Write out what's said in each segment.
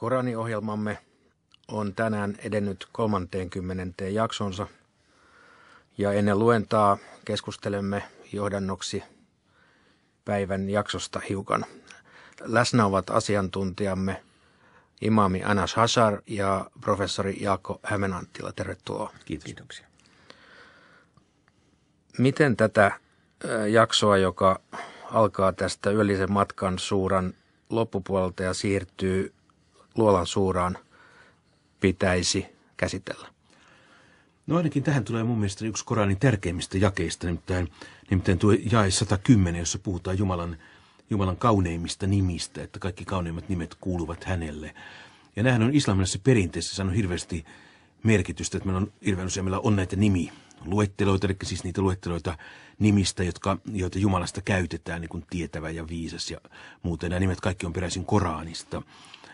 Koraniohjelmamme on tänään edennyt 30. jaksonsa ja ennen luentaa keskustelemme johdannoksi päivän jaksosta hiukan. Läsnä ovat asiantuntijamme imami Anas Hasar ja professori Jaakko Hämenanttila. Tervetuloa. Kiitos. Kiitoksia. Miten tätä jaksoa, joka alkaa tästä yöllisen matkan suuran loppupuolelta ja siirtyy luolan suuraan pitäisi käsitellä? No ainakin tähän tulee mun mielestä yksi Koranin tärkeimmistä jakeista, nimittäin, nimittäin tuo jae 110, jossa puhutaan Jumalan, Jumalan kauneimmista nimistä, että kaikki kauneimmat nimet kuuluvat hänelle. Ja näähän on islamilaisessa perinteessä saanut hirveästi merkitystä, että meillä on hirveän usein meillä on näitä nimi eli siis niitä luetteloita, nimistä, jotka, joita Jumalasta käytetään, niin kuin tietävä ja viisas ja muuten. Nämä nimet kaikki on peräisin Koraanista.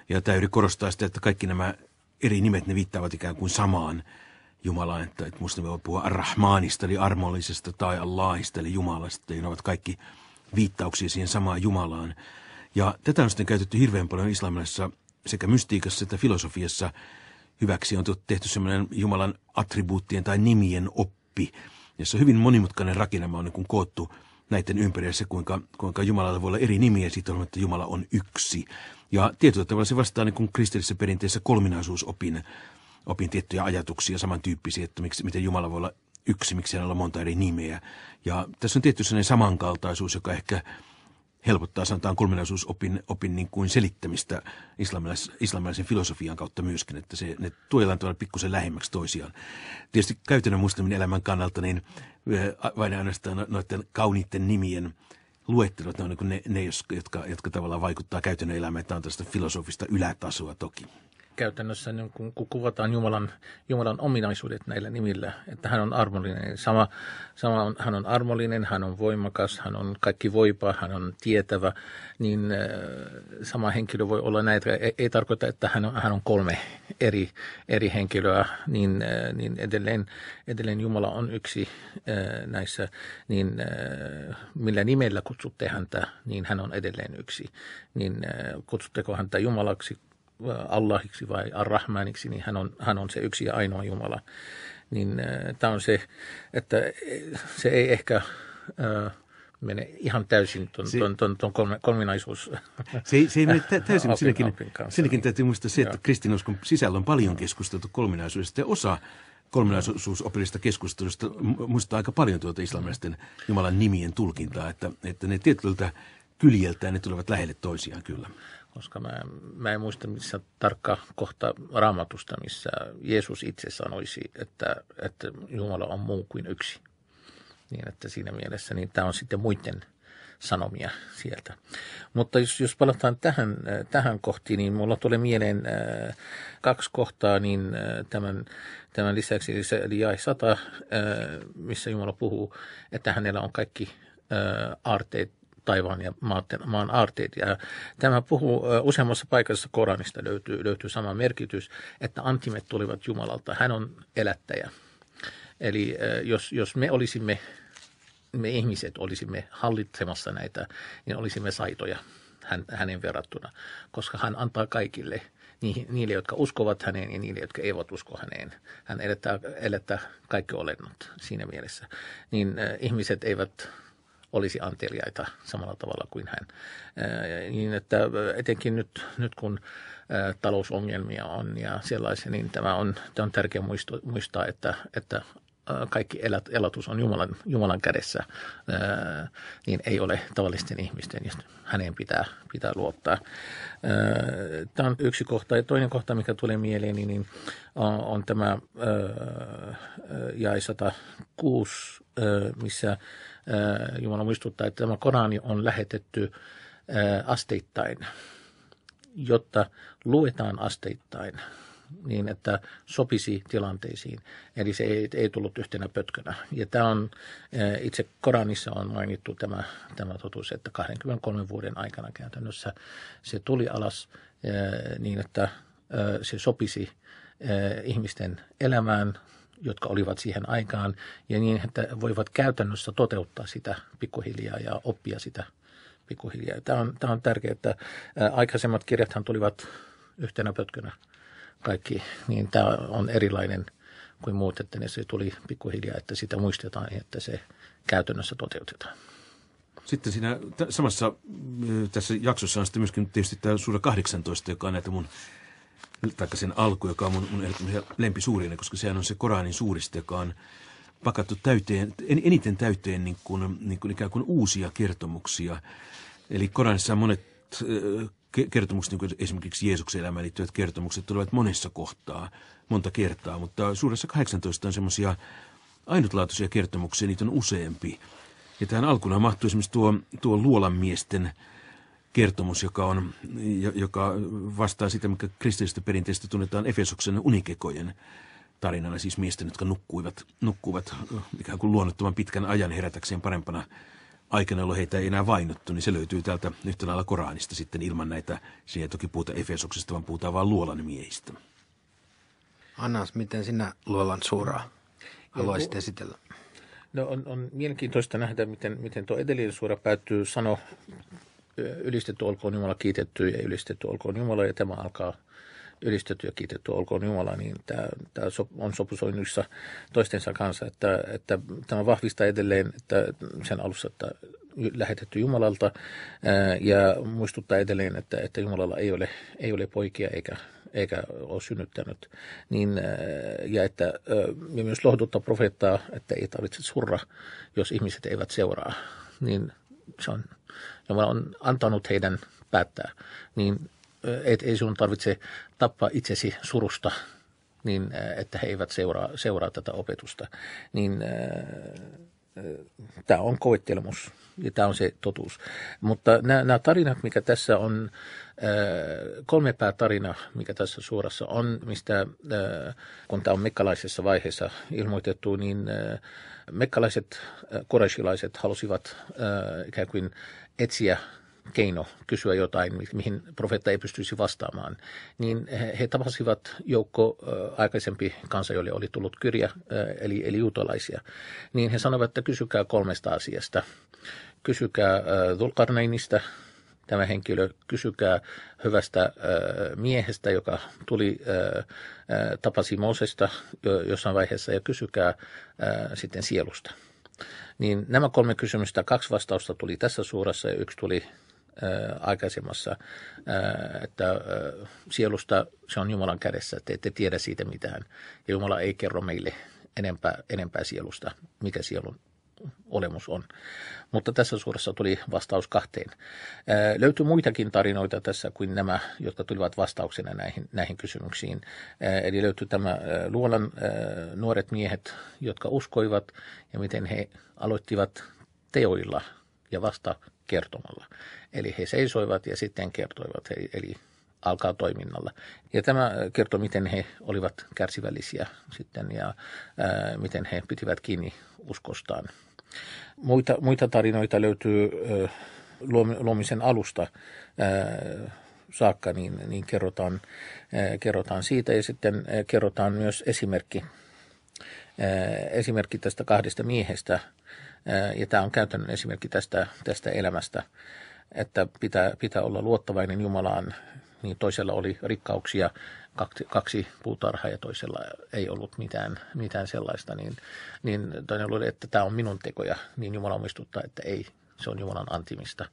Ja yli korostaa sitä, että kaikki nämä eri nimet, ne viittaavat ikään kuin samaan Jumalaan, että, että muslimi voi puhua Rahmanista, eli armollisesta, tai Allahista, eli Jumalasta, ja ne ovat kaikki viittauksia siihen samaan Jumalaan. Ja tätä on sitten käytetty hirveän paljon islamilaisessa sekä mystiikassa että filosofiassa hyväksi. On tehty semmoinen Jumalan attribuuttien tai nimien oppi, jossa hyvin monimutkainen rakennelma on niin kuin koottu näiden ympärillä kuinka, kuinka Jumalalla voi olla eri nimiä siitä on, että Jumala on yksi. Ja tietyllä tavalla se vastaa niin kuin kristillisessä perinteessä kolminaisuusopin opin tiettyjä ajatuksia samantyyppisiä, että miksi, miten Jumala voi olla yksi, miksi hänellä on monta eri nimeä. Ja tässä on tietty sellainen samankaltaisuus, joka ehkä helpottaa sanotaan kulminaisuusopin opin niin kuin selittämistä islamilais, islamilaisen filosofian kautta myöskin, että se, ne tuojellaan tuolla pikkusen lähemmäksi toisiaan. Tietysti käytännön muslimin elämän kannalta niin vain ainoastaan no-, noiden kauniitten nimien luettelut, ne on niin ne, ne jotka, jotka tavallaan vaikuttaa käytännön elämään, että on tästä filosofista ylätasoa toki käytännössä niin kun, kun kuvataan Jumalan, Jumalan ominaisuudet näillä nimillä, että hän on armollinen. Sama, sama on hän on armollinen, hän on voimakas, hän on kaikki voipa, hän on tietävä, niin äh, sama henkilö voi olla näitä. Ei, ei tarkoita, että hän on, hän on kolme eri, eri henkilöä, niin, äh, niin edelleen, edelleen Jumala on yksi äh, näissä, niin äh, millä nimellä kutsutte häntä, niin hän on edelleen yksi. Niin äh, kutsutteko häntä Jumalaksi, Allahiksi vai Arrahmaniksi, niin hän on, hän on se yksi ja ainoa Jumala. Niin äh, tämä on se, että äh, se ei ehkä äh, mene ihan täysin tuon ton, ton, ton kolminaisuus. Se, se ei mene täysin, mutta Sinnekin kanssa, sinnekin niin. täytyy muistaa se, että kristinuskon sisällä on paljon keskusteltu kolminaisuudesta ja osa kolminaisuusopillista keskustelusta muistaa aika paljon tuota islamilaisten Jumalan nimien tulkintaa, että, että ne tietyltä kyljeltään ne tulevat lähelle toisiaan kyllä koska mä, mä en muista missä tarkka kohta raamatusta, missä Jeesus itse sanoisi, että, että Jumala on muu kuin yksi. Niin että siinä mielessä niin tämä on sitten muiden sanomia sieltä. Mutta jos, jos palataan tähän, tähän kohtiin, niin mulla tulee mieleen äh, kaksi kohtaa, niin äh, tämän, tämän lisäksi eli jae 100, äh, missä Jumala puhuu, että hänellä on kaikki aarteet taivaan ja maaten, maan aarteet. Ja tämä puhuu useammassa paikassa Koranista löytyy, löytyy sama merkitys, että antimet tulivat Jumalalta. Hän on elättäjä. Eli jos, jos me olisimme, me ihmiset olisimme hallitsemassa näitä, niin olisimme saitoja hänen verrattuna, koska hän antaa kaikille – niille, jotka uskovat häneen ja niille, jotka eivät usko häneen. Hän elättää, elättää kaikki olennot siinä mielessä. Niin äh, ihmiset eivät olisi anteliaita samalla tavalla kuin hän. Niin että etenkin nyt, nyt kun talousongelmia on ja sellaisia, niin tämä on, tämä on tärkeä muistaa, että, että kaikki elät, elatus on Jumalan, Jumalan kädessä, ää, niin ei ole tavallisten ihmisten, ja häneen pitää, pitää luottaa. Ää, tämä on yksi kohta. Ja toinen kohta, mikä tulee mieleen, niin on, niin, on tämä ää, jae 106, ää, missä Äh, Jumala muistuttaa, että tämä Korani on lähetetty äh, asteittain, jotta luetaan asteittain niin, että sopisi tilanteisiin. Eli se ei, ei tullut yhtenä pötkönä. Ja tämä on, äh, itse Koranissa on mainittu tämä, tämä totuus, että 23 vuoden aikana käytännössä se tuli alas niin, että se sopisi ihmisten elämään, jotka olivat siihen aikaan, ja niin, että voivat käytännössä toteuttaa sitä pikkuhiljaa ja oppia sitä pikkuhiljaa. Tämä on, tämä on tärkeää, että aikaisemmat kirjathan tulivat yhtenä pötkönä kaikki, niin tämä on erilainen kuin muut, että ne se tuli pikkuhiljaa, että sitä muistetaan, että se käytännössä toteutetaan. Sitten siinä samassa tässä jaksossa on sitten myöskin tietysti tämä suura 18, joka on näitä mun tai sen alku, joka on mun, mun lempisuurinen, koska sehän on se Koranin suurista, joka on pakattu täyteen, en, eniten täyteen niin kuin, niin kuin ikään kuin uusia kertomuksia. Eli Koranissa monet äh, kertomukset, niin kuin esimerkiksi Jeesuksen elämään liittyvät kertomukset, tulevat monessa kohtaa, monta kertaa, mutta suuressa 18 on semmoisia ainutlaatuisia kertomuksia, niitä on useampi. Ja tähän alkuna mahtuu esimerkiksi tuo, tuo luolanmiesten miesten kertomus, joka, on, joka vastaa sitä, mikä kristillisestä perinteestä tunnetaan Efesoksen unikekojen tarinana, siis miesten, jotka nukkuivat, nukkuivat eh, ikään kuin luonnottoman pitkän ajan herätäkseen parempana aikana, jolloin heitä ei enää vainottu, niin se löytyy täältä yhtä lailla Koranista sitten ilman näitä, se ei toki puhuta Efesoksesta, vaan puhutaan vain luolan miehistä. Annas, miten sinä luolan suuraa haluaisit Joku... esitellä? No on, on mielenkiintoista nähdä, miten, miten tuo edellinen suora päättyy sano Ylistetty olkoon Jumala, kiitetty ja ylistetty olkoon Jumala, ja tämä alkaa ylistetty ja kiitetty olkoon Jumala, niin tämä, tämä on sopusoinnissa toistensa kanssa, että, että tämä vahvistaa edelleen että sen alussa, että lähetetty Jumalalta ja muistuttaa edelleen, että, että Jumalalla ei ole, ei ole poikia eikä, eikä ole synnyttänyt. Niin, ja, että, ja myös lohduttaa profeettaa, että ei tarvitse surra, jos ihmiset eivät seuraa. Niin se on Jumala on antanut heidän päättää, niin et, ei sinun tarvitse tappaa itsesi surusta, niin että he eivät seuraa, seuraa tätä opetusta. Niin tämä on koettelemus ja tämä on se totuus. Mutta nämä, tarinat, mikä tässä on, kolme päätarina, mikä tässä suorassa on, mistä kun tämä on mekkalaisessa vaiheessa ilmoitettu, niin mekkalaiset, korejilaiset halusivat ikään kuin – etsiä keino kysyä jotain, mihin profeetta ei pystyisi vastaamaan, niin he tapasivat joukko aikaisempi kansa, jolle oli tullut kyrjä, eli, eli juutalaisia. Niin he sanoivat, että kysykää kolmesta asiasta. Kysykää Dulkarneinista, tämä henkilö, kysykää hyvästä miehestä, joka tuli, tapasi Moosesta jossain vaiheessa, ja kysykää sitten sielusta. Niin nämä kolme kysymystä, kaksi vastausta tuli tässä suurassa ja yksi tuli aikaisemmassa, että sielusta se on Jumalan kädessä, te ette tiedä siitä mitään. Ja Jumala ei kerro meille enempää, enempää sielusta, mikä sielun olemus on. Mutta tässä suorassa tuli vastaus kahteen. Ää, löytyi muitakin tarinoita tässä kuin nämä, jotka tulivat vastauksena näihin, näihin kysymyksiin. Ää, eli löytyi tämä ää, Luolan ää, nuoret miehet, jotka uskoivat ja miten he aloittivat teoilla ja vasta kertomalla. Eli he seisoivat ja sitten kertoivat. Eli alkaa toiminnalla. Ja tämä kertoo, miten he olivat kärsivällisiä sitten ja ää, äh, miten he pitivät kiinni uskostaan. Muita, muita tarinoita löytyy ää, äh, luomisen alusta ää, äh, saakka, niin, niin kerrotaan, ää, kerrotaan siitä ja sitten ää, kerrotaan myös esimerkki, ää, esimerkki tästä kahdesta miehestä. Ää, ja tämä on käytännön esimerkki tästä, tästä elämästä että pitää, pitää olla luottavainen Jumalaan niin toisella oli rikkauksia, kaksi, kaksi puutarhaa ja toisella ei ollut mitään, mitään sellaista, niin, niin toinen luuli, että tämä on minun tekoja, niin Jumala muistuttaa, että ei, se on Jumalan antimista,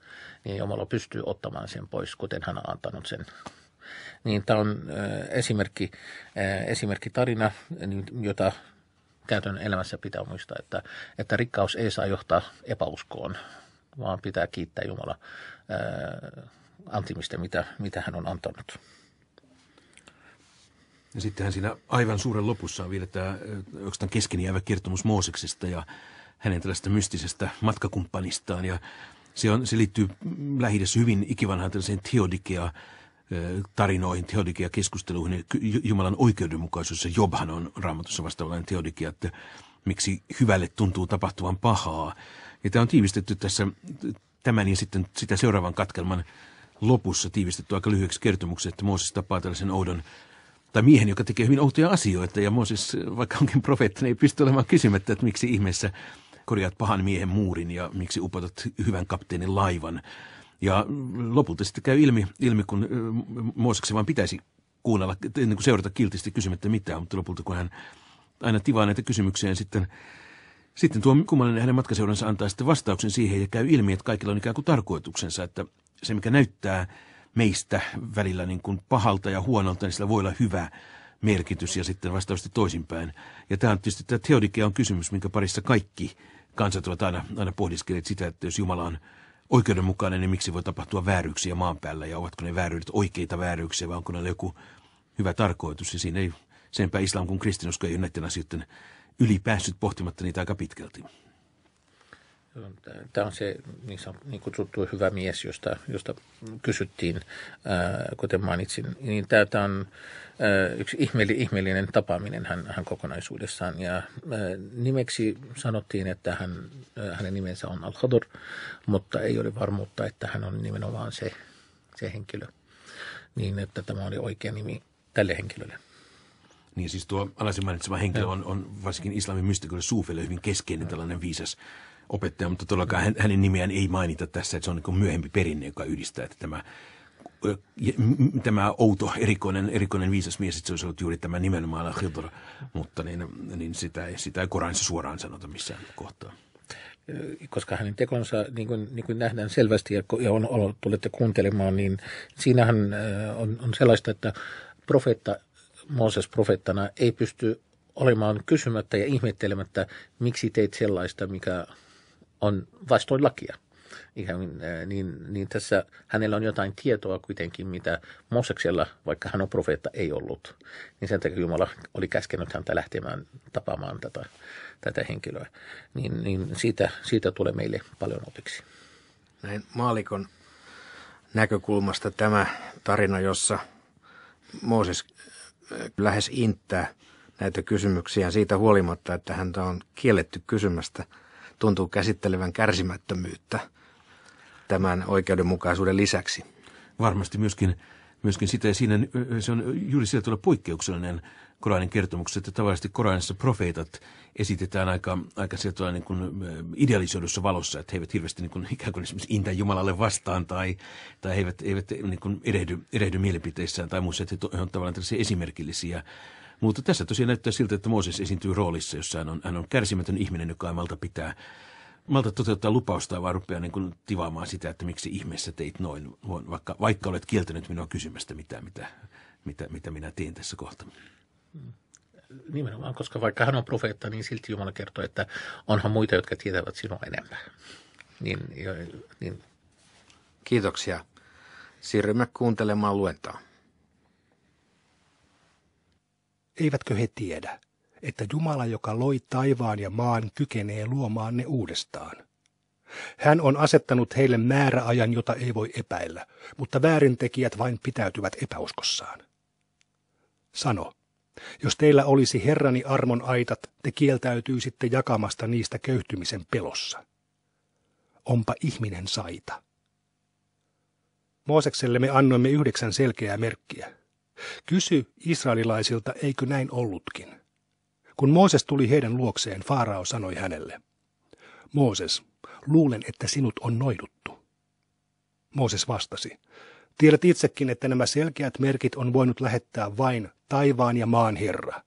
niin Jumala pystyy ottamaan sen pois, kuten hän on antanut sen niin tämä on äh, esimerkki, äh, esimerkki tarina, niin jota käytön elämässä pitää muistaa, että, että rikkaus ei saa johtaa epäuskoon, vaan pitää kiittää Jumala äh, antimista, mitä, mitä hän on antanut. Ja sittenhän siinä aivan suuren lopussa on vielä tämä oikeastaan kesken jäävä kertomus Mooseksesta ja hänen tällaista mystisestä matkakumppanistaan. Ja se, on, se liittyy lähidessä hyvin ikivanhaan tällaiseen teodikea tarinoihin, teodikia keskusteluihin. Jumalan oikeudenmukaisuus ja Jobhan on raamatussa vastaavallinen teodikia, että miksi hyvälle tuntuu tapahtuvan pahaa. Ja tämä on tiivistetty tässä tämän ja sitten sitä seuraavan katkelman lopussa tiivistetty aika lyhyeksi kertomuksen, että Mooses tapaa tällaisen oudon tai miehen, joka tekee hyvin outoja asioita. Ja Mooses, vaikka onkin profeetta, niin ei pysty olemaan kysymättä, että miksi ihmeessä korjaat pahan miehen muurin ja miksi upotat hyvän kapteenin laivan. Ja lopulta sitten käy ilmi, ilmi kun Mooseksen vaan pitäisi kuunnella, niin kuin seurata kiltisti kysymättä mitään, mutta lopulta kun hän aina tivaa näitä kysymyksiä, sitten, sitten tuo kummallinen hänen matkaseuransa antaa sitten vastauksen siihen ja käy ilmi, että kaikilla on ikään kuin tarkoituksensa, että se, mikä näyttää meistä välillä niin kuin pahalta ja huonolta, niin sillä voi olla hyvä merkitys ja sitten vastaavasti toisinpäin. Ja tämä on tietysti tämä teodikea on kysymys, minkä parissa kaikki kansat ovat aina, aina pohdiskelleet sitä, että jos Jumala on oikeudenmukainen, niin miksi voi tapahtua vääryksiä maan päällä ja ovatko ne vääryydet oikeita vääryyksiä vai onko ne joku hyvä tarkoitus. Ja siinä ei senpä islam kuin kristinusko ei ole näiden asioiden ylipäässyt pohtimatta niitä aika pitkälti. Tämä on se niin, niin kutsuttu hyvä mies, josta, josta kysyttiin, ää, kuten mainitsin. Niin tämä on ää, yksi ihmeellinen, ihmeellinen tapaaminen hän, hän kokonaisuudessaan. Ja ää, nimeksi sanottiin, että hän, ää, hänen nimensä on al mutta ei ole varmuutta, että hän on nimenomaan se, se henkilö. Niin, että tämä oli oikea nimi tälle henkilölle. Niin siis tuo alasin mainitsema henkilö on, on varsinkin islamin mystikolle suufille hyvin keskeinen tällainen viisas opettaja, mutta todellakaan hän, hänen nimeään ei mainita tässä, että se on niin myöhempi perinne, joka yhdistää, että tämä tämä outo, erikoinen, erikoinen viisas mies, että se olisi ollut juuri tämä nimenomaan Al-Khidr, mutta niin, niin sitä, ei, sitä ei Koranissa suoraan sanota missään kohtaa koska hänen tekonsa, niin kuin, niin kuin nähdään selvästi ja, on, on, tulette kuuntelemaan, niin siinähän on, on sellaista, että profeetta, Mooses profeettana ei pysty olemaan kysymättä ja ihmettelemättä, miksi teit sellaista, mikä on vastoin lakia. Ikään niin, niin tässä hänellä on jotain tietoa kuitenkin, mitä Moseksella, vaikka hän on profeetta, ei ollut. Niin sen takia Jumala oli käskenyt häntä lähtemään tapaamaan tätä, tätä henkilöä. Niin, niin siitä, siitä tulee meille paljon opiksi. Näin maalikon näkökulmasta tämä tarina, jossa Mooses lähes inttää näitä kysymyksiä siitä huolimatta, että häntä on kielletty kysymästä – tuntuu käsittelevän kärsimättömyyttä tämän oikeudenmukaisuuden lisäksi. Varmasti myöskin, myöskin sitä, ja siinä se on juuri sillä tavalla poikkeuksellinen Koranin kertomuksessa, että tavallisesti Koranissa profeetat esitetään aika, aika sieltä niin kuin eh, idealisoidussa valossa, että he eivät hirveästi niin kuin ikään kuin esimerkiksi intä Jumalalle vastaan tai, tai he eivät, eivät eh, niin kuin erehdy, erehdy mielipiteissään tai muussa, että he ovat tavallaan tällaisia esimerkillisiä mutta tässä tosiaan näyttää siltä, että Mooses esiintyy roolissa, jossa hän on, hän on kärsimätön ihminen, joka ei malta pitää malta toteuttaa lupausta, vaan rupeaa niin kuin tivaamaan sitä, että miksi ihmeessä teit noin, vaikka, vaikka olet kieltänyt minua kysymästä mitään, mitä, mitä, mitä minä teen tässä kohta. Nimenomaan, koska vaikka hän on profeetta, niin silti Jumala kertoo, että onhan muita, jotka tietävät sinua enemmän. Niin, niin. Kiitoksia. Siirrymme kuuntelemaan luentaa. Eivätkö he tiedä, että Jumala, joka loi taivaan ja maan, kykenee luomaan ne uudestaan? Hän on asettanut heille määräajan, jota ei voi epäillä, mutta väärintekijät vain pitäytyvät epäuskossaan. Sano, jos teillä olisi Herrani armon aitat, te kieltäytyisitte jakamasta niistä köyhtymisen pelossa. Onpa ihminen saita. Moosekselle me annoimme yhdeksän selkeää merkkiä. Kysy israelilaisilta, eikö näin ollutkin. Kun Mooses tuli heidän luokseen, Faarao sanoi hänelle, Mooses, luulen, että sinut on noiduttu. Mooses vastasi, tiedät itsekin, että nämä selkeät merkit on voinut lähettää vain taivaan ja maan herra.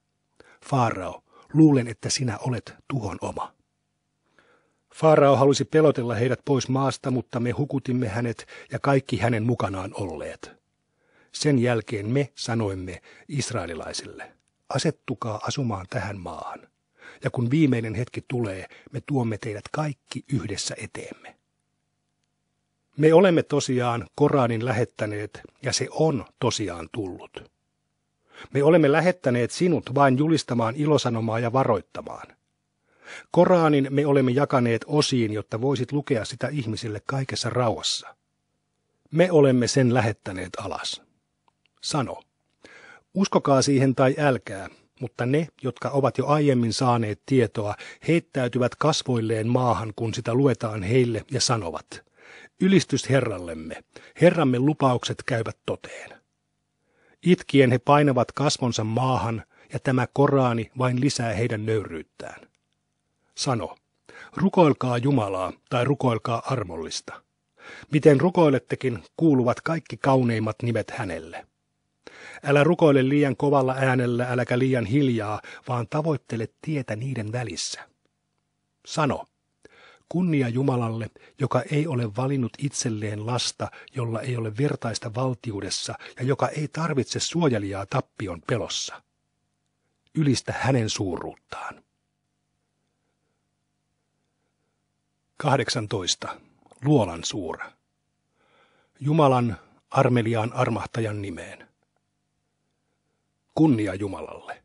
Faarao, luulen, että sinä olet tuhon oma. Faarao halusi pelotella heidät pois maasta, mutta me hukutimme hänet ja kaikki hänen mukanaan olleet. Sen jälkeen me sanoimme israelilaisille, asettukaa asumaan tähän maahan. Ja kun viimeinen hetki tulee, me tuomme teidät kaikki yhdessä eteemme. Me olemme tosiaan Koranin lähettäneet, ja se on tosiaan tullut. Me olemme lähettäneet sinut vain julistamaan ilosanomaa ja varoittamaan. Koranin me olemme jakaneet osiin, jotta voisit lukea sitä ihmisille kaikessa rauhassa. Me olemme sen lähettäneet alas sano. Uskokaa siihen tai älkää, mutta ne, jotka ovat jo aiemmin saaneet tietoa, heittäytyvät kasvoilleen maahan, kun sitä luetaan heille ja sanovat. Ylistys Herrallemme, Herramme lupaukset käyvät toteen. Itkien he painavat kasvonsa maahan, ja tämä Koraani vain lisää heidän nöyryyttään. Sano, rukoilkaa Jumalaa tai rukoilkaa armollista. Miten rukoilettekin, kuuluvat kaikki kauneimmat nimet hänelle. Älä rukoile liian kovalla äänellä, äläkä liian hiljaa, vaan tavoittele tietä niiden välissä. Sano, kunnia Jumalalle, joka ei ole valinnut itselleen lasta, jolla ei ole vertaista valtiudessa ja joka ei tarvitse suojelijaa tappion pelossa. Ylistä hänen suuruuttaan. 18. Luolan suura. Jumalan armeliaan armahtajan nimeen kunnia Jumalalle.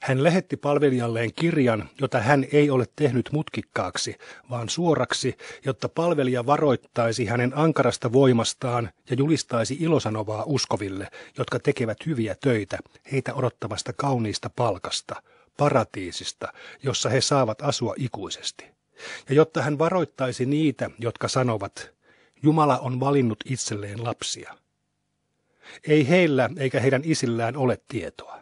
Hän lähetti palvelijalleen kirjan, jota hän ei ole tehnyt mutkikkaaksi, vaan suoraksi, jotta palvelija varoittaisi hänen ankarasta voimastaan ja julistaisi ilosanovaa uskoville, jotka tekevät hyviä töitä heitä odottavasta kauniista palkasta, paratiisista, jossa he saavat asua ikuisesti. Ja jotta hän varoittaisi niitä, jotka sanovat, Jumala on valinnut itselleen lapsia. Ei heillä eikä heidän isillään ole tietoa.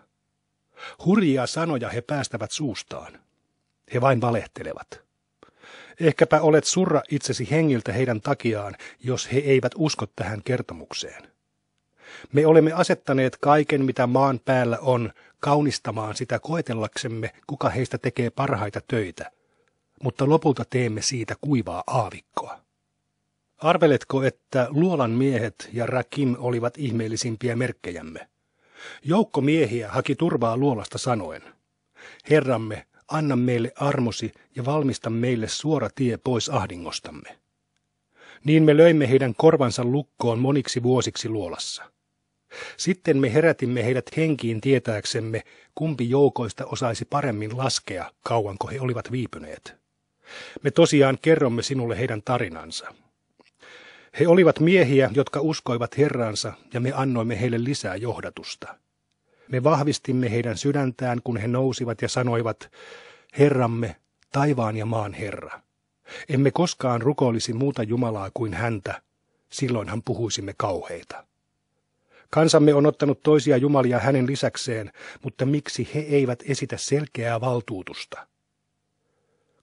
Hurjia sanoja he päästävät suustaan. He vain valehtelevat. Ehkäpä olet surra itsesi hengiltä heidän takiaan, jos he eivät usko tähän kertomukseen. Me olemme asettaneet kaiken, mitä maan päällä on, kaunistamaan sitä koetellaksemme, kuka heistä tekee parhaita töitä, mutta lopulta teemme siitä kuivaa aavikkoa. Arveletko, että luolan miehet ja Rakim olivat ihmeellisimpiä merkkejämme? Joukko miehiä haki turvaa luolasta sanoen. Herramme, anna meille armosi ja valmista meille suora tie pois ahdingostamme. Niin me löimme heidän korvansa lukkoon moniksi vuosiksi luolassa. Sitten me herätimme heidät henkiin tietääksemme, kumpi joukoista osaisi paremmin laskea, kauanko he olivat viipyneet. Me tosiaan kerromme sinulle heidän tarinansa. He olivat miehiä, jotka uskoivat Herraansa, ja me annoimme heille lisää johdatusta. Me vahvistimme heidän sydäntään, kun he nousivat ja sanoivat, Herramme, taivaan ja maan Herra. Emme koskaan rukoilisi muuta Jumalaa kuin häntä, silloinhan puhuisimme kauheita. Kansamme on ottanut toisia jumalia hänen lisäkseen, mutta miksi he eivät esitä selkeää valtuutusta?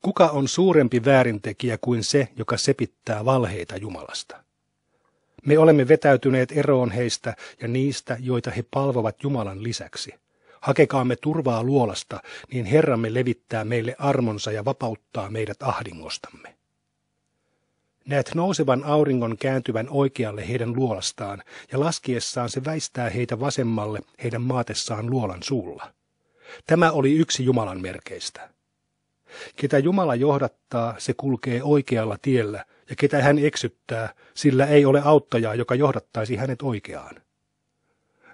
Kuka on suurempi väärintekijä kuin se, joka sepittää valheita Jumalasta? Me olemme vetäytyneet eroon heistä ja niistä, joita he palvovat Jumalan lisäksi. Hakekaamme turvaa luolasta, niin Herramme levittää meille armonsa ja vapauttaa meidät ahdingostamme. Näet nousevan auringon kääntyvän oikealle heidän luolastaan, ja laskiessaan se väistää heitä vasemmalle heidän maatessaan luolan suulla. Tämä oli yksi Jumalan merkeistä. Ketä Jumala johdattaa, se kulkee oikealla tiellä, ja ketä hän eksyttää, sillä ei ole auttajaa, joka johdattaisi hänet oikeaan.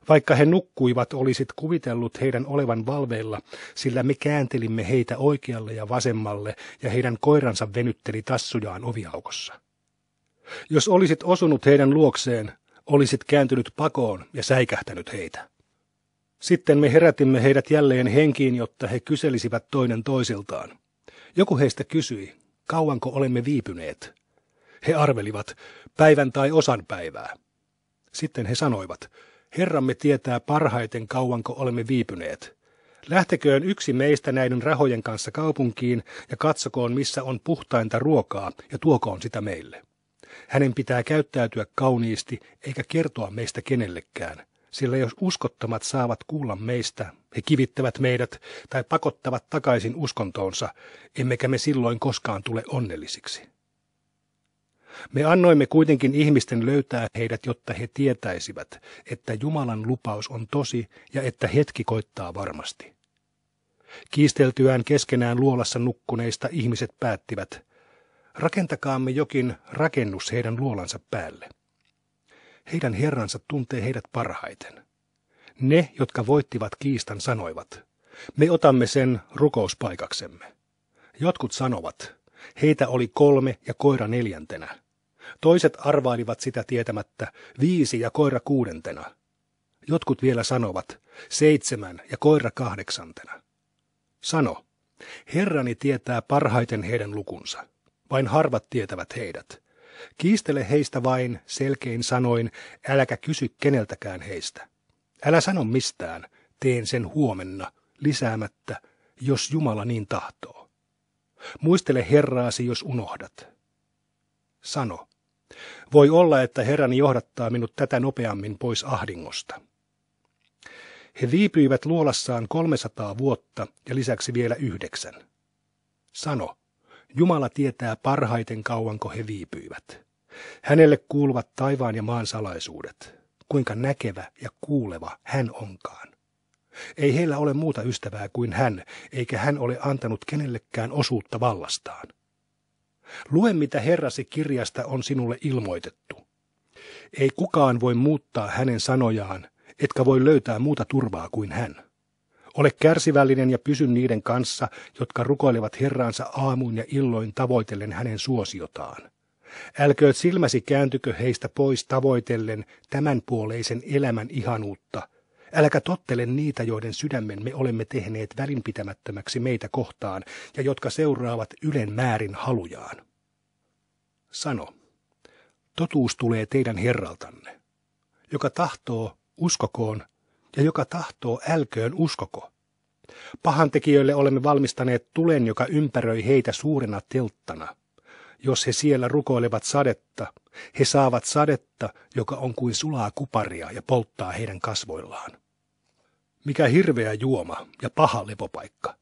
Vaikka he nukkuivat, olisit kuvitellut heidän olevan valveilla, sillä me kääntelimme heitä oikealle ja vasemmalle, ja heidän koiransa venytteli tassujaan oviaukossa. Jos olisit osunut heidän luokseen, olisit kääntynyt pakoon ja säikähtänyt heitä. Sitten me herätimme heidät jälleen henkiin, jotta he kyselisivät toinen toisiltaan. Joku heistä kysyi, kauanko olemme viipyneet. He arvelivat, päivän tai osan päivää. Sitten he sanoivat, Herramme tietää parhaiten kauanko olemme viipyneet. Lähteköön yksi meistä näiden rahojen kanssa kaupunkiin ja katsokoon, missä on puhtainta ruokaa ja tuokoon sitä meille. Hänen pitää käyttäytyä kauniisti eikä kertoa meistä kenellekään sillä jos uskottomat saavat kuulla meistä, he kivittävät meidät tai pakottavat takaisin uskontoonsa, emmekä me silloin koskaan tule onnellisiksi. Me annoimme kuitenkin ihmisten löytää heidät, jotta he tietäisivät, että Jumalan lupaus on tosi ja että hetki koittaa varmasti. Kiisteltyään keskenään luolassa nukkuneista ihmiset päättivät, rakentakaamme jokin rakennus heidän luolansa päälle. Heidän herransa tuntee heidät parhaiten. Ne, jotka voittivat kiistan, sanoivat, me otamme sen rukouspaikaksemme. Jotkut sanovat, heitä oli kolme ja koira neljäntenä. Toiset arvailivat sitä tietämättä viisi ja koira kuudentena. Jotkut vielä sanovat seitsemän ja koira kahdeksantena. Sano, Herrani tietää parhaiten heidän lukunsa. Vain harvat tietävät heidät, Kiistele heistä vain, selkein sanoin, äläkä kysy keneltäkään heistä. Älä sano mistään, teen sen huomenna, lisäämättä, jos Jumala niin tahtoo. Muistele Herraasi, jos unohdat. Sano, voi olla, että Herrani johdattaa minut tätä nopeammin pois ahdingosta. He viipyivät luolassaan 300 vuotta ja lisäksi vielä yhdeksän. Sano, Jumala tietää parhaiten kauanko he viipyivät. Hänelle kuuluvat taivaan ja maan salaisuudet, kuinka näkevä ja kuuleva hän onkaan. Ei heillä ole muuta ystävää kuin hän, eikä hän ole antanut kenellekään osuutta vallastaan. Lue, mitä Herrasi kirjasta on sinulle ilmoitettu. Ei kukaan voi muuttaa hänen sanojaan, etkä voi löytää muuta turvaa kuin hän. Ole kärsivällinen ja pysy niiden kanssa, jotka rukoilevat Herraansa aamuin ja illoin tavoitellen hänen suosiotaan. Älkööt silmäsi kääntykö heistä pois tavoitellen tämänpuoleisen elämän ihanuutta. Äläkä tottele niitä, joiden sydämen me olemme tehneet välinpitämättömäksi meitä kohtaan ja jotka seuraavat ylen määrin halujaan. Sano, totuus tulee teidän Herraltanne. Joka tahtoo, uskokoon, ja joka tahtoo, älköön uskoko. Pahantekijöille olemme valmistaneet tulen, joka ympäröi heitä suurena telttana. Jos he siellä rukoilevat sadetta, he saavat sadetta, joka on kuin sulaa kuparia ja polttaa heidän kasvoillaan. Mikä hirveä juoma ja paha lepopaikka.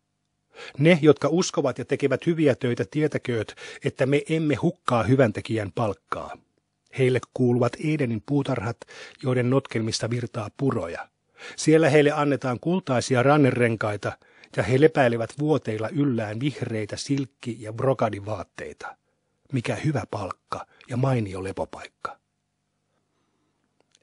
Ne, jotka uskovat ja tekevät hyviä töitä, tietäkööt, että me emme hukkaa hyväntekijän palkkaa. Heille kuuluvat Edenin puutarhat, joiden notkelmista virtaa puroja. Siellä heille annetaan kultaisia rannerenkaita ja he lepäilevät vuoteilla yllään vihreitä silkki- ja brokadivaatteita. Mikä hyvä palkka ja mainio lepopaikka.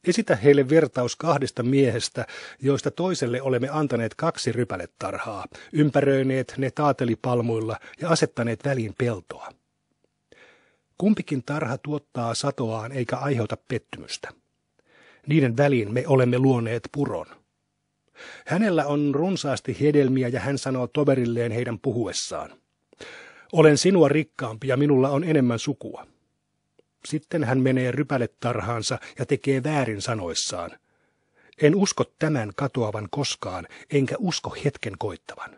Esitä heille vertaus kahdesta miehestä, joista toiselle olemme antaneet kaksi rypäletarhaa, ympäröineet ne taatelipalmuilla ja asettaneet väliin peltoa. Kumpikin tarha tuottaa satoaan eikä aiheuta pettymystä. Niiden väliin me olemme luoneet puron. Hänellä on runsaasti hedelmiä ja hän sanoo toverilleen heidän puhuessaan. Olen sinua rikkaampi ja minulla on enemmän sukua. Sitten hän menee rypäletarhaansa ja tekee väärin sanoissaan. En usko tämän katoavan koskaan, enkä usko hetken koittavan.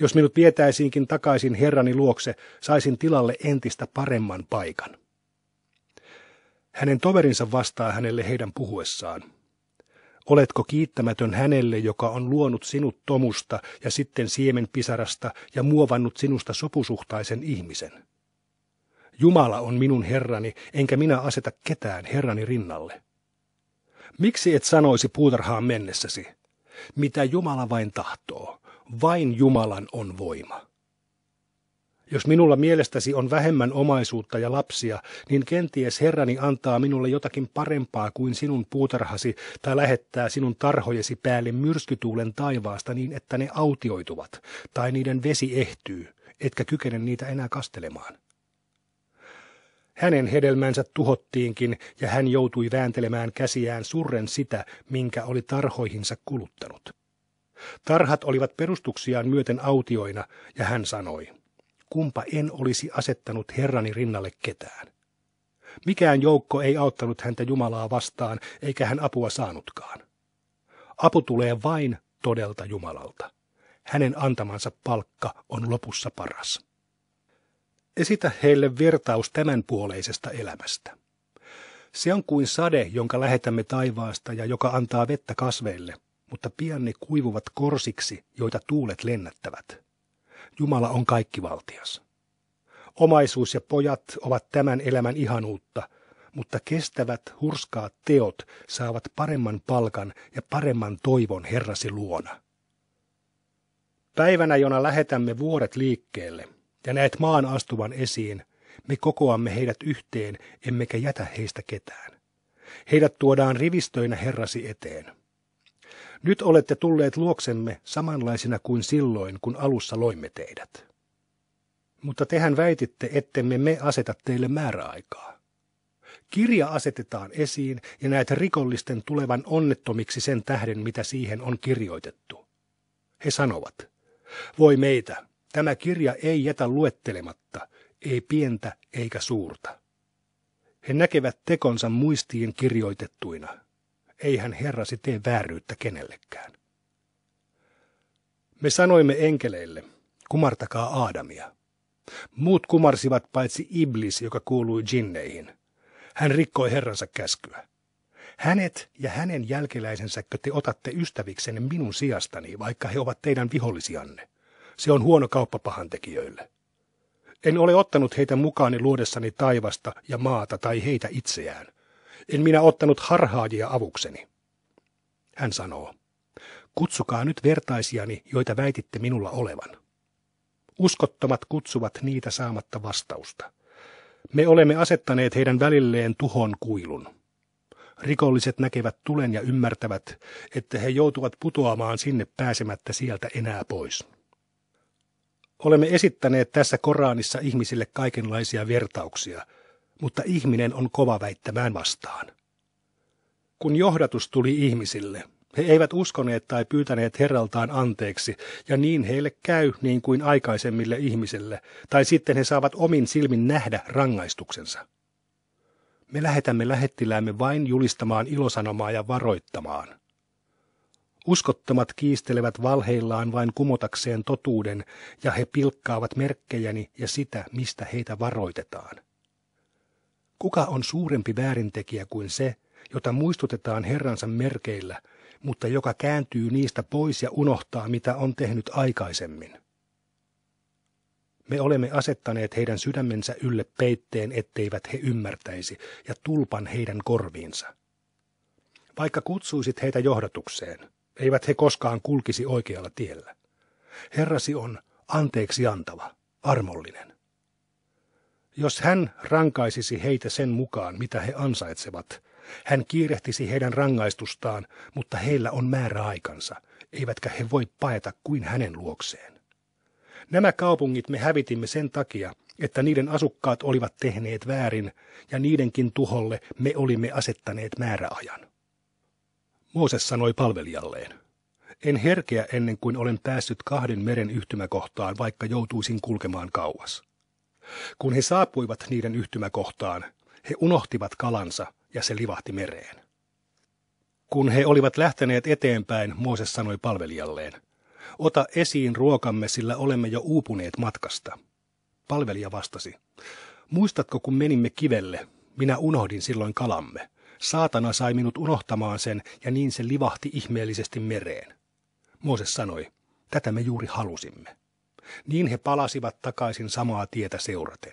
Jos minut vietäisiinkin takaisin herrani luokse, saisin tilalle entistä paremman paikan. Hänen toverinsa vastaa hänelle heidän puhuessaan. Oletko kiittämätön hänelle, joka on luonut sinut tomusta ja sitten siemenpisarasta ja muovannut sinusta sopusuhtaisen ihmisen? Jumala on minun herrani, enkä minä aseta ketään herrani rinnalle. Miksi et sanoisi puutarhaan mennessäsi? Mitä Jumala vain tahtoo, vain Jumalan on voima. Jos minulla mielestäsi on vähemmän omaisuutta ja lapsia, niin kenties herrani antaa minulle jotakin parempaa kuin sinun puutarhasi tai lähettää sinun tarhojesi päälle myrskytuulen taivaasta niin, että ne autioituvat tai niiden vesi ehtyy, etkä kykene niitä enää kastelemaan. Hänen hedelmänsä tuhottiinkin ja hän joutui vääntelemään käsiään surren sitä, minkä oli tarhoihinsa kuluttanut. Tarhat olivat perustuksiaan myöten autioina, ja hän sanoi – kumpa en olisi asettanut Herrani rinnalle ketään. Mikään joukko ei auttanut häntä Jumalaa vastaan, eikä hän apua saanutkaan. Apu tulee vain todelta Jumalalta. Hänen antamansa palkka on lopussa paras. Esitä heille vertaus tämänpuoleisesta elämästä. Se on kuin sade, jonka lähetämme taivaasta ja joka antaa vettä kasveille, mutta pian ne kuivuvat korsiksi, joita tuulet lennättävät. Jumala on kaikkivaltias. Omaisuus ja pojat ovat tämän elämän ihanuutta, mutta kestävät hurskaat teot saavat paremman palkan ja paremman toivon Herrasi luona. Päivänä, jona lähetämme vuoret liikkeelle ja näet maan astuvan esiin, me kokoamme heidät yhteen, emmekä jätä heistä ketään. Heidät tuodaan rivistöinä Herrasi eteen. Nyt olette tulleet luoksemme samanlaisina kuin silloin, kun alussa loimme teidät. Mutta tehän väititte, ettemme me aseta teille määräaikaa. Kirja asetetaan esiin ja näet rikollisten tulevan onnettomiksi sen tähden, mitä siihen on kirjoitettu. He sanovat, voi meitä, tämä kirja ei jätä luettelematta, ei pientä eikä suurta. He näkevät tekonsa muistiin kirjoitettuina eihän Herrasi tee vääryyttä kenellekään. Me sanoimme enkeleille, kumartakaa Aadamia. Muut kumarsivat paitsi Iblis, joka kuului jinneihin. Hän rikkoi Herransa käskyä. Hänet ja hänen jälkeläisensäkö te otatte ystäviksenne minun sijastani, vaikka he ovat teidän vihollisianne. Se on huono kauppa pahantekijöille. En ole ottanut heitä mukaani luodessani taivasta ja maata tai heitä itseään – en minä ottanut harhaajia avukseni. Hän sanoo, kutsukaa nyt vertaisiani, joita väititte minulla olevan. Uskottomat kutsuvat niitä saamatta vastausta. Me olemme asettaneet heidän välilleen tuhon kuilun. Rikolliset näkevät tulen ja ymmärtävät, että he joutuvat putoamaan sinne pääsemättä sieltä enää pois. Olemme esittäneet tässä Koranissa ihmisille kaikenlaisia vertauksia – mutta ihminen on kova väittämään vastaan. Kun johdatus tuli ihmisille, he eivät uskoneet tai pyytäneet Herraltaan anteeksi, ja niin heille käy niin kuin aikaisemmille ihmisille, tai sitten he saavat omin silmin nähdä rangaistuksensa. Me lähetämme lähettiläämme vain julistamaan ilosanomaa ja varoittamaan. Uskottomat kiistelevät valheillaan vain kumotakseen totuuden, ja he pilkkaavat merkkejäni ja sitä, mistä heitä varoitetaan. Kuka on suurempi väärintekijä kuin se, jota muistutetaan Herransa merkeillä, mutta joka kääntyy niistä pois ja unohtaa, mitä on tehnyt aikaisemmin? Me olemme asettaneet heidän sydämensä ylle peitteen, etteivät he ymmärtäisi, ja tulpan heidän korviinsa. Vaikka kutsuisit heitä johdatukseen, eivät he koskaan kulkisi oikealla tiellä. Herrasi on anteeksi antava, armollinen. Jos hän rankaisisi heitä sen mukaan, mitä he ansaitsevat, hän kiirehtisi heidän rangaistustaan, mutta heillä on määräaikansa, eivätkä he voi paeta kuin hänen luokseen. Nämä kaupungit me hävitimme sen takia, että niiden asukkaat olivat tehneet väärin, ja niidenkin tuholle me olimme asettaneet määräajan. Mooses sanoi palvelijalleen, en herkeä ennen kuin olen päässyt kahden meren yhtymäkohtaan, vaikka joutuisin kulkemaan kauas. Kun he saapuivat niiden yhtymäkohtaan, he unohtivat kalansa ja se livahti mereen. Kun he olivat lähteneet eteenpäin, Mooses sanoi palvelijalleen, ota esiin ruokamme, sillä olemme jo uupuneet matkasta. Palvelija vastasi, muistatko kun menimme kivelle, minä unohdin silloin kalamme. Saatana sai minut unohtamaan sen, ja niin se livahti ihmeellisesti mereen. Mooses sanoi, tätä me juuri halusimme niin he palasivat takaisin samaa tietä seuraten.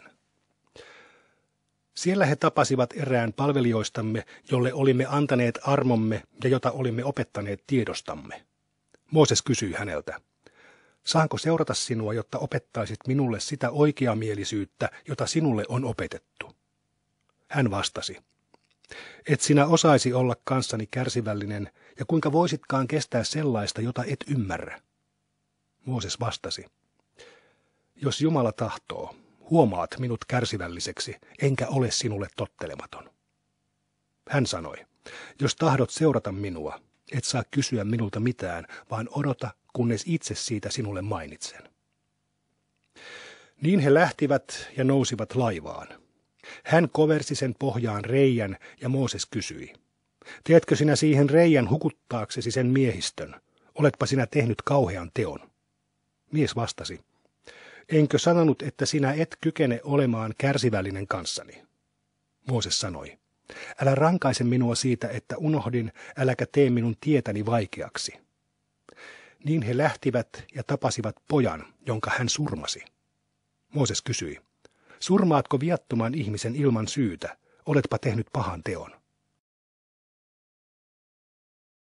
Siellä he tapasivat erään palvelijoistamme, jolle olimme antaneet armomme ja jota olimme opettaneet tiedostamme. Mooses kysyi häneltä, saanko seurata sinua, jotta opettaisit minulle sitä oikeamielisyyttä, jota sinulle on opetettu? Hän vastasi, et sinä osaisi olla kanssani kärsivällinen, ja kuinka voisitkaan kestää sellaista, jota et ymmärrä? Mooses vastasi, jos Jumala tahtoo, huomaat minut kärsivälliseksi, enkä ole sinulle tottelematon. Hän sanoi, jos tahdot seurata minua, et saa kysyä minulta mitään, vaan odota, kunnes itse siitä sinulle mainitsen. Niin he lähtivät ja nousivat laivaan. Hän koversi sen pohjaan reijän ja Mooses kysyi, teetkö sinä siihen reijän hukuttaaksesi sen miehistön? Oletpa sinä tehnyt kauhean teon. Mies vastasi, Enkö sanonut, että sinä et kykene olemaan kärsivällinen kanssani? Mooses sanoi, älä rankaise minua siitä, että unohdin, äläkä tee minun tietäni vaikeaksi. Niin he lähtivät ja tapasivat pojan, jonka hän surmasi. Mooses kysyi, surmaatko viattoman ihmisen ilman syytä, oletpa tehnyt pahan teon?